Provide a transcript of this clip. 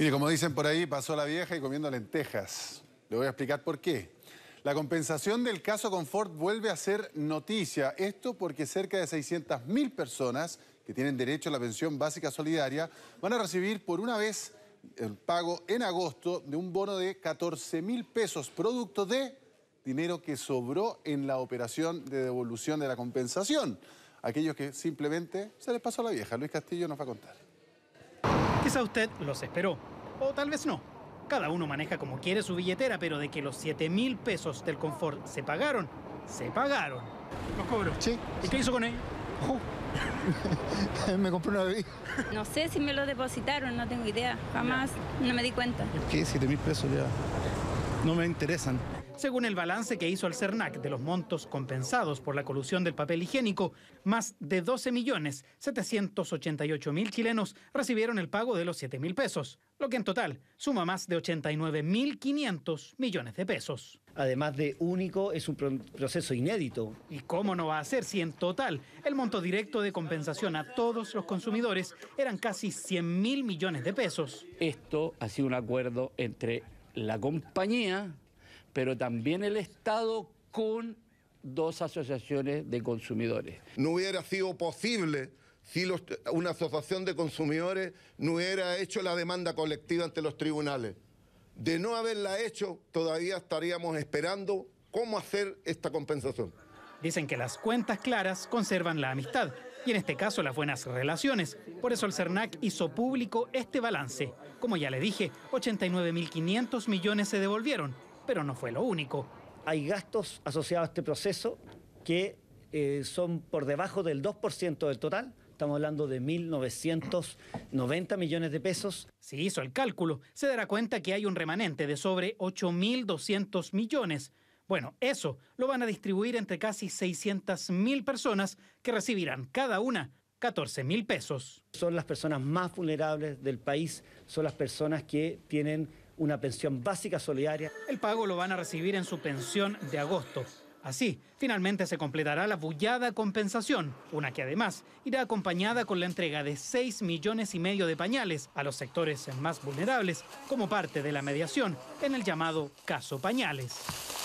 Mire, como dicen por ahí, pasó la vieja y comiendo lentejas. Le voy a explicar por qué. La compensación del caso Confort vuelve a ser noticia. Esto porque cerca de 600.000 personas que tienen derecho a la pensión básica solidaria van a recibir por una vez el pago en agosto de un bono de 14 mil pesos, producto de dinero que sobró en la operación de devolución de la compensación. Aquellos que simplemente se les pasó la vieja. Luis Castillo nos va a contar. Esa usted los esperó, o tal vez no. Cada uno maneja como quiere su billetera, pero de que los 7 mil pesos del confort se pagaron, se pagaron. Los cobro. Sí. ¿Y qué hizo con él? Oh. me compré una bebida. No sé si me lo depositaron, no tengo idea. Jamás, no, me di cuenta. ¿Qué? 7 mil pesos ya. No me interesan. Según el balance que hizo el CERNAC de los montos compensados por la colusión del papel higiénico, más de 12 millones mil chilenos recibieron el pago de los 7 mil pesos, lo que en total suma más de 89.500 millones de pesos. Además de único, es un proceso inédito. ¿Y cómo no va a ser si en total el monto directo de compensación a todos los consumidores eran casi 100.000 mil millones de pesos? Esto ha sido un acuerdo entre la compañía pero también el Estado con dos asociaciones de consumidores. No hubiera sido posible si una asociación de consumidores no hubiera hecho la demanda colectiva ante los tribunales. De no haberla hecho, todavía estaríamos esperando cómo hacer esta compensación. Dicen que las cuentas claras conservan la amistad y en este caso las buenas relaciones. Por eso el CERNAC hizo público este balance. Como ya le dije, 89.500 millones se devolvieron, pero no fue lo único. Hay gastos asociados a este proceso que eh, son por debajo del 2% del total. Estamos hablando de 1.990 millones de pesos. Si hizo el cálculo, se dará cuenta que hay un remanente de sobre 8.200 millones. Bueno, eso lo van a distribuir entre casi 600.000 personas que recibirán cada una ...14.000 pesos. Son las personas más vulnerables del país, son las personas que tienen una pensión básica solidaria. El pago lo van a recibir en su pensión de agosto. Así, finalmente se completará la bullada compensación, una que además irá acompañada con la entrega de 6 millones y medio de pañales a los sectores más vulnerables como parte de la mediación en el llamado caso pañales.